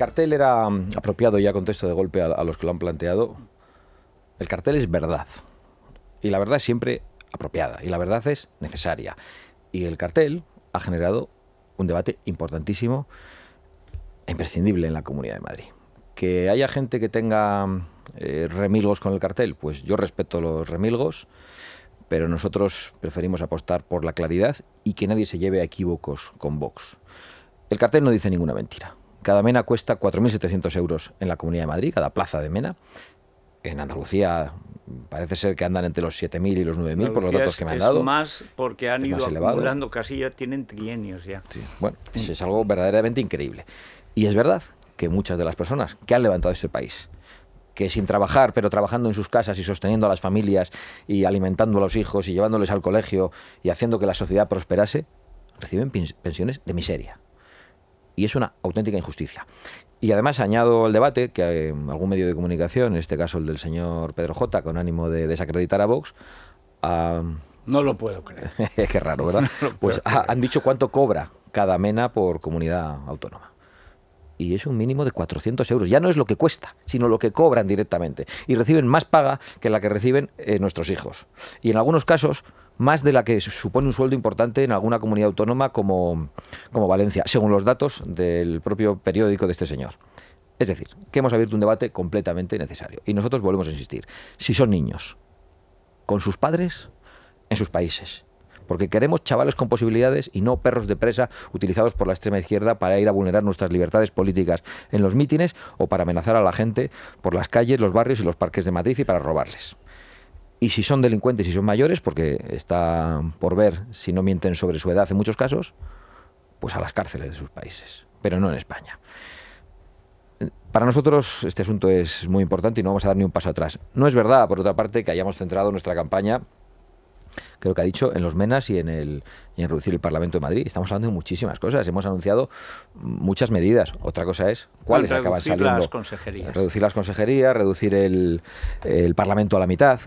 cartel era mm, apropiado, ya contexto de golpe a, los que lo han planteado. El cartel es verdad. Y la verdad es siempre apropiada. Y la verdad es necesaria. Y el cartel ha generado un debate importantísimo e imprescindible en la Comunidad de Madrid. Que haya gente que tenga mm, eh, remilgos con el cartel, pues yo respeto los remilgos, pero nosotros preferimos apostar por la claridad y que nadie se lleve a equívocos con Vox. El cartel no dice ninguna mentira. Cada mena cuesta 4.700 euros en la Comunidad de Madrid, cada plaza de mena. En Andalucía parece ser que andan entre los 7.000 y los 9.000 por los datos que me han dado. más porque han ido acumulando ya tienen trienios ya. Bueno, es algo verdaderamente increíble. Y es verdad que muchas de las personas que han levantado este país, que sin trabajar, pero trabajando en sus casas y sosteniendo a las familias y alimentando a los hijos y llevándoles al colegio y haciendo que la sociedad prosperase, reciben pensiones de miseria y es una auténtica injusticia. Y además añado al debate que eh, algún medio de comunicación, en este caso el del señor Pedro J, con ánimo de desacreditar a Vox, ah, no lo puedo creer. Qué raro, ¿verdad? pues han dicho cuánto cobra cada MENA por comunidad autónoma. Y es un mínimo de 400 euros. Ya no es lo que cuesta, sino lo que cobran directamente. Y reciben más paga que la que reciben eh, nuestros hijos. Y en algunos casos, más de la que supone un sueldo importante en alguna comunidad autónoma como, Valencia, según los datos del propio periódico de este señor. Es decir, que hemos abierto un debate completamente necesario. Y nosotros volvemos a insistir. Si son niños, con sus padres, en sus países. Porque queremos chavales con posibilidades y no perros de presa utilizados por la extrema izquierda para ir a vulnerar nuestras libertades políticas en los mítines o para amenazar a la gente por las calles, los barrios y los parques de Madrid y para robarles y si son delincuentes y son mayores, porque está por ver si no mienten sobre su edad en muchos casos, pues a las cárceles de sus países, pero no en España. Para nosotros este asunto es muy importante y no vamos a dar ni un paso atrás. No es verdad, por otra parte, que hayamos centrado nuestra campaña, creo que ha dicho, en los menas y en, el, reducir el Parlamento de Madrid. Estamos hablando de muchísimas cosas. Hemos anunciado muchas medidas. Otra cosa es cuáles acaban saliendo. Reducir las consejerías. Reducir las consejerías, reducir el, el Parlamento a la mitad.